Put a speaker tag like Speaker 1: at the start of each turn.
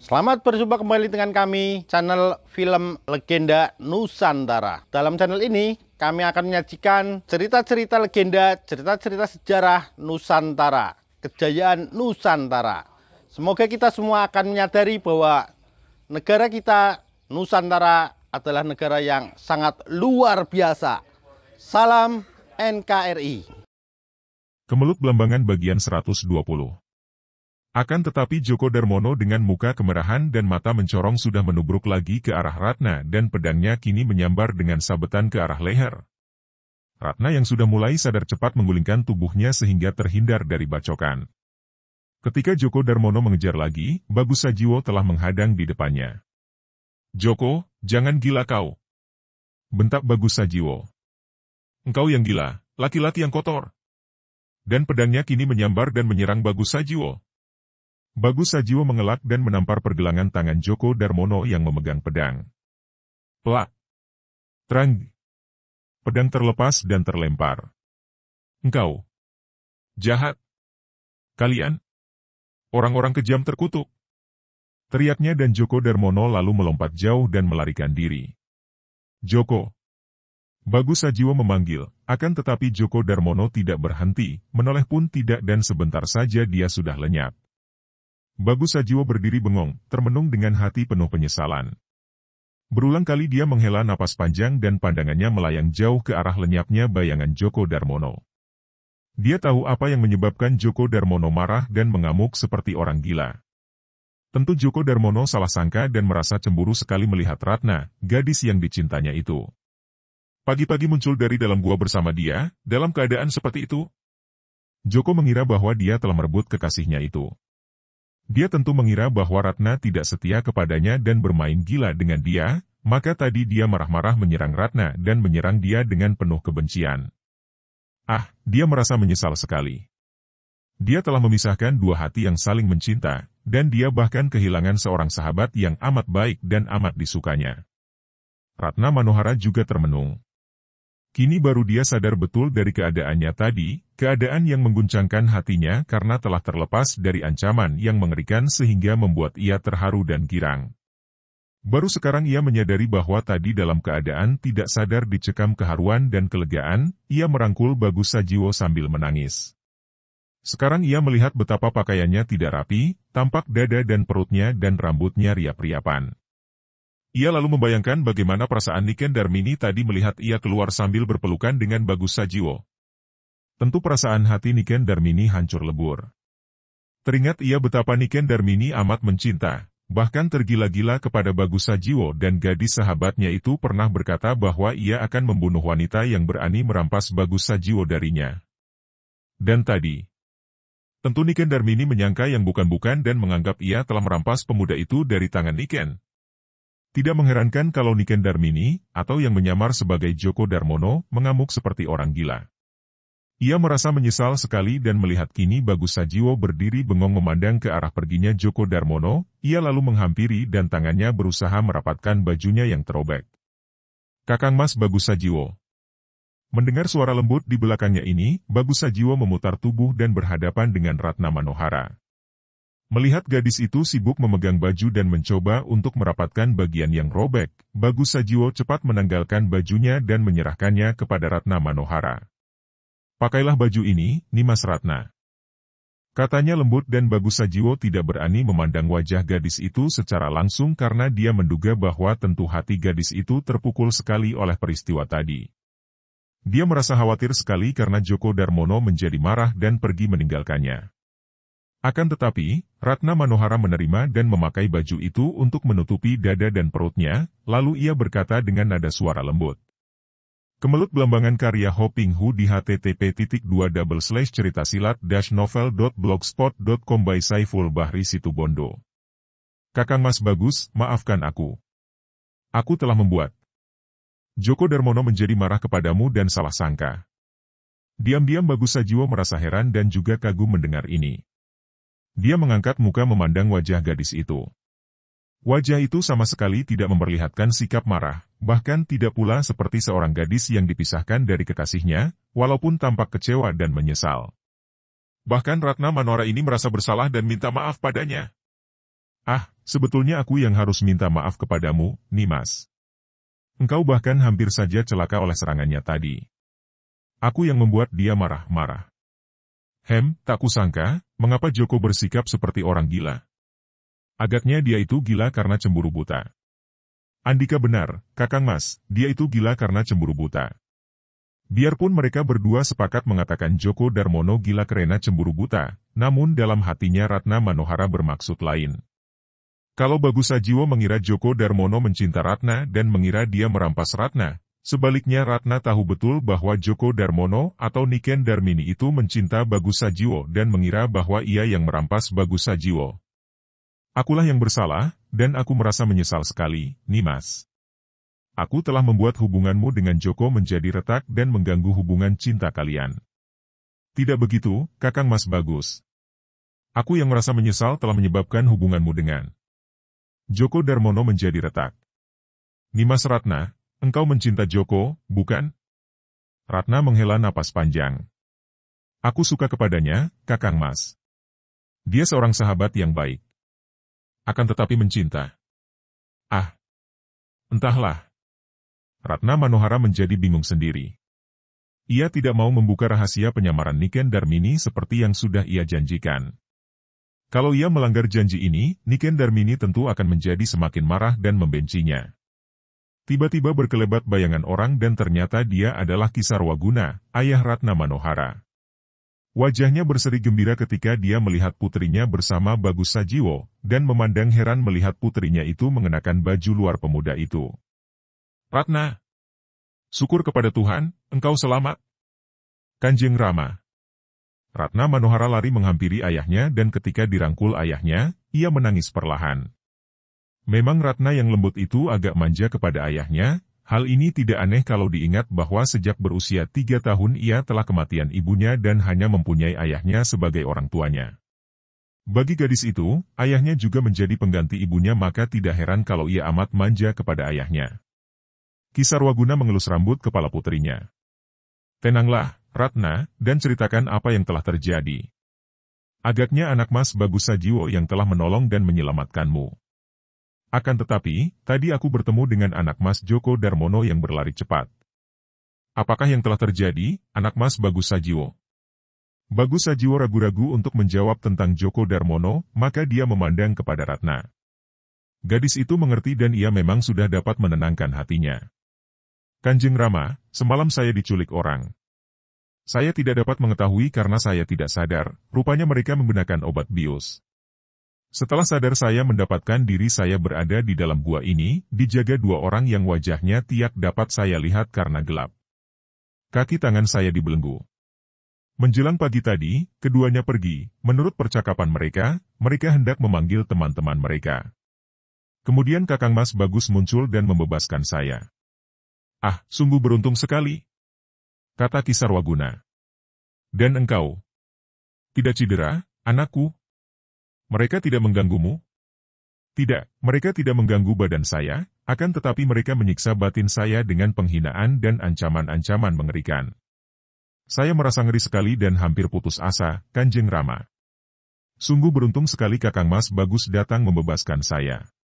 Speaker 1: Selamat berjumpa kembali dengan kami, channel film Legenda Nusantara. Dalam channel ini, kami akan menyajikan cerita-cerita legenda, cerita-cerita sejarah Nusantara, kejayaan Nusantara. Semoga kita semua akan menyadari bahwa negara kita, Nusantara, adalah negara yang sangat luar biasa. Salam NKRI. Kemelut Belambangan bagian 120 akan tetapi Joko Darmono dengan muka kemerahan dan mata mencorong sudah menubruk lagi ke arah Ratna dan pedangnya kini menyambar dengan sabetan ke arah leher. Ratna yang sudah mulai sadar cepat menggulingkan tubuhnya sehingga terhindar dari bacokan. Ketika Joko Darmono mengejar lagi, Bagus Sajiwo telah menghadang di depannya. Joko, jangan gila kau. Bentak Bagus Sajiwo. Engkau yang gila, laki-laki yang kotor. Dan pedangnya kini menyambar dan menyerang Bagus Sajiwo. Bagus Sajiwo mengelak dan menampar pergelangan tangan Joko Darmono yang memegang pedang. Pelak. Terang. Pedang terlepas dan terlempar. Engkau. Jahat. Kalian. Orang-orang kejam terkutuk. Teriaknya dan Joko Darmono lalu melompat jauh dan melarikan diri. Joko. Bagus Sajiwo memanggil, akan tetapi Joko Darmono tidak berhenti, menoleh pun tidak dan sebentar saja dia sudah lenyap. Bagus Sajiwo berdiri bengong, termenung dengan hati penuh penyesalan. Berulang kali dia menghela napas panjang dan pandangannya melayang jauh ke arah lenyapnya bayangan Joko Darmono. Dia tahu apa yang menyebabkan Joko Darmono marah dan mengamuk seperti orang gila. Tentu Joko Darmono salah sangka dan merasa cemburu sekali melihat Ratna, gadis yang dicintanya itu. Pagi-pagi muncul dari dalam gua bersama dia, dalam keadaan seperti itu. Joko mengira bahwa dia telah merebut kekasihnya itu. Dia tentu mengira bahwa Ratna tidak setia kepadanya dan bermain gila dengan dia, maka tadi dia marah-marah menyerang Ratna dan menyerang dia dengan penuh kebencian. Ah, dia merasa menyesal sekali. Dia telah memisahkan dua hati yang saling mencinta, dan dia bahkan kehilangan seorang sahabat yang amat baik dan amat disukanya. Ratna Manohara juga termenung. Kini baru dia sadar betul dari keadaannya tadi, keadaan yang mengguncangkan hatinya karena telah terlepas dari ancaman yang mengerikan sehingga membuat ia terharu dan girang. Baru sekarang ia menyadari bahwa tadi dalam keadaan tidak sadar dicekam keharuan dan kelegaan, ia merangkul Bagus Sajiwo sambil menangis. Sekarang ia melihat betapa pakaiannya tidak rapi, tampak dada dan perutnya dan rambutnya riap-riapan. Ia lalu membayangkan bagaimana perasaan Niken Darmini tadi melihat ia keluar sambil berpelukan dengan Bagus Sajiwo. Tentu perasaan hati Niken Darmini hancur lebur. Teringat ia betapa Niken Darmini amat mencinta, bahkan tergila-gila kepada Bagus Sajiwo dan gadis sahabatnya itu pernah berkata bahwa ia akan membunuh wanita yang berani merampas Bagus Sajiwo darinya. Dan tadi, tentu Niken Darmini menyangka yang bukan-bukan dan menganggap ia telah merampas pemuda itu dari tangan Niken. Tidak mengherankan kalau Niken Darmini, atau yang menyamar sebagai Joko Darmono, mengamuk seperti orang gila. Ia merasa menyesal sekali dan melihat kini Bagus Sajiwo berdiri bengong memandang ke arah perginya Joko Darmono, ia lalu menghampiri dan tangannya berusaha merapatkan bajunya yang terobek. Kakang Mas Bagus Sajiwo Mendengar suara lembut di belakangnya ini, Bagus Sajiwo memutar tubuh dan berhadapan dengan Ratna Manohara. Melihat gadis itu sibuk memegang baju dan mencoba untuk merapatkan bagian yang robek, Bagus Sajiwo cepat menanggalkan bajunya dan menyerahkannya kepada Ratna Manohara. Pakailah baju ini, Nimas Ratna. Katanya lembut dan Bagus Sajiwo tidak berani memandang wajah gadis itu secara langsung karena dia menduga bahwa tentu hati gadis itu terpukul sekali oleh peristiwa tadi. Dia merasa khawatir sekali karena Joko Darmono menjadi marah dan pergi meninggalkannya. Akan tetapi, Ratna Manohara menerima dan memakai baju itu untuk menutupi dada dan perutnya, lalu ia berkata dengan nada suara lembut. Kemelut belambangan karya Hoping Hu di http 2 double slash cerita silat novel.blogspot.com by Saiful Bahri Situbondo. Kakang Mas Bagus, maafkan aku. Aku telah membuat. Joko Darmono menjadi marah kepadamu dan salah sangka. Diam-diam Bagus Sajiwo merasa heran dan juga kagum mendengar ini. Dia mengangkat muka memandang wajah gadis itu. Wajah itu sama sekali tidak memperlihatkan sikap marah, bahkan tidak pula seperti seorang gadis yang dipisahkan dari kekasihnya, walaupun tampak kecewa dan menyesal. Bahkan Ratna Manora ini merasa bersalah dan minta maaf padanya. Ah, sebetulnya aku yang harus minta maaf kepadamu, Nimas. Engkau bahkan hampir saja celaka oleh serangannya tadi. Aku yang membuat dia marah-marah. Hem, tak kusangka, mengapa Joko bersikap seperti orang gila. Agaknya dia itu gila karena cemburu buta. Andika benar, Kakang Mas, dia itu gila karena cemburu buta. Biarpun mereka berdua sepakat mengatakan Joko Darmono gila karena cemburu buta, namun dalam hatinya Ratna Manohara bermaksud lain. Kalau Bagus Sajiwo mengira Joko Darmono mencinta Ratna dan mengira dia merampas Ratna, Sebaliknya Ratna tahu betul bahwa Joko Darmono atau Niken Darmini itu mencinta Bagus Sajiwo dan mengira bahwa ia yang merampas Bagus Sajiwo. Akulah yang bersalah, dan aku merasa menyesal sekali, Nimas. Aku telah membuat hubunganmu dengan Joko menjadi retak dan mengganggu hubungan cinta kalian. Tidak begitu, Kakang Mas Bagus. Aku yang merasa menyesal telah menyebabkan hubunganmu dengan Joko Darmono menjadi retak. Nimas Ratna, Engkau mencinta Joko, bukan? Ratna menghela napas panjang. Aku suka kepadanya, Kakang Mas. Dia seorang sahabat yang baik. Akan tetapi mencinta. Ah. Entahlah. Ratna Manohara menjadi bingung sendiri. Ia tidak mau membuka rahasia penyamaran Niken Darmini seperti yang sudah ia janjikan. Kalau ia melanggar janji ini, Niken Darmini tentu akan menjadi semakin marah dan membencinya. Tiba-tiba berkelebat bayangan orang dan ternyata dia adalah Waguna, ayah Ratna Manohara. Wajahnya berseri gembira ketika dia melihat putrinya bersama Bagus Sajiwo, dan memandang heran melihat putrinya itu mengenakan baju luar pemuda itu. Ratna! Syukur kepada Tuhan, engkau selamat. Kanjeng Rama. Ratna Manohara lari menghampiri ayahnya dan ketika dirangkul ayahnya, ia menangis perlahan. Memang Ratna yang lembut itu agak manja kepada ayahnya, hal ini tidak aneh kalau diingat bahwa sejak berusia tiga tahun ia telah kematian ibunya dan hanya mempunyai ayahnya sebagai orang tuanya. Bagi gadis itu, ayahnya juga menjadi pengganti ibunya maka tidak heran kalau ia amat manja kepada ayahnya. Kisarwaguna mengelus rambut kepala putrinya. Tenanglah, Ratna, dan ceritakan apa yang telah terjadi. Agaknya anak mas Bagus Sajiwo yang telah menolong dan menyelamatkanmu. Akan tetapi, tadi aku bertemu dengan anak mas Joko Darmono yang berlari cepat. Apakah yang telah terjadi, anak mas Bagus Sajiwo? Bagus Sajiwo ragu-ragu untuk menjawab tentang Joko Darmono, maka dia memandang kepada Ratna. Gadis itu mengerti dan ia memang sudah dapat menenangkan hatinya. Kanjeng Rama, semalam saya diculik orang. Saya tidak dapat mengetahui karena saya tidak sadar, rupanya mereka menggunakan obat bius. Setelah sadar saya mendapatkan diri saya berada di dalam gua ini, dijaga dua orang yang wajahnya tiak dapat saya lihat karena gelap. Kaki tangan saya dibelenggu. Menjelang pagi tadi, keduanya pergi. Menurut percakapan mereka, mereka hendak memanggil teman-teman mereka. Kemudian Kakang Mas Bagus muncul dan membebaskan saya. Ah, sungguh beruntung sekali. Kata Kisarwaguna. Dan engkau? Tidak cedera, anakku, mereka tidak mengganggumu? Tidak, mereka tidak mengganggu badan saya, akan tetapi mereka menyiksa batin saya dengan penghinaan dan ancaman-ancaman mengerikan. Saya merasa ngeri sekali dan hampir putus asa, Kanjeng Rama. Sungguh beruntung sekali Kakang Mas Bagus datang membebaskan saya.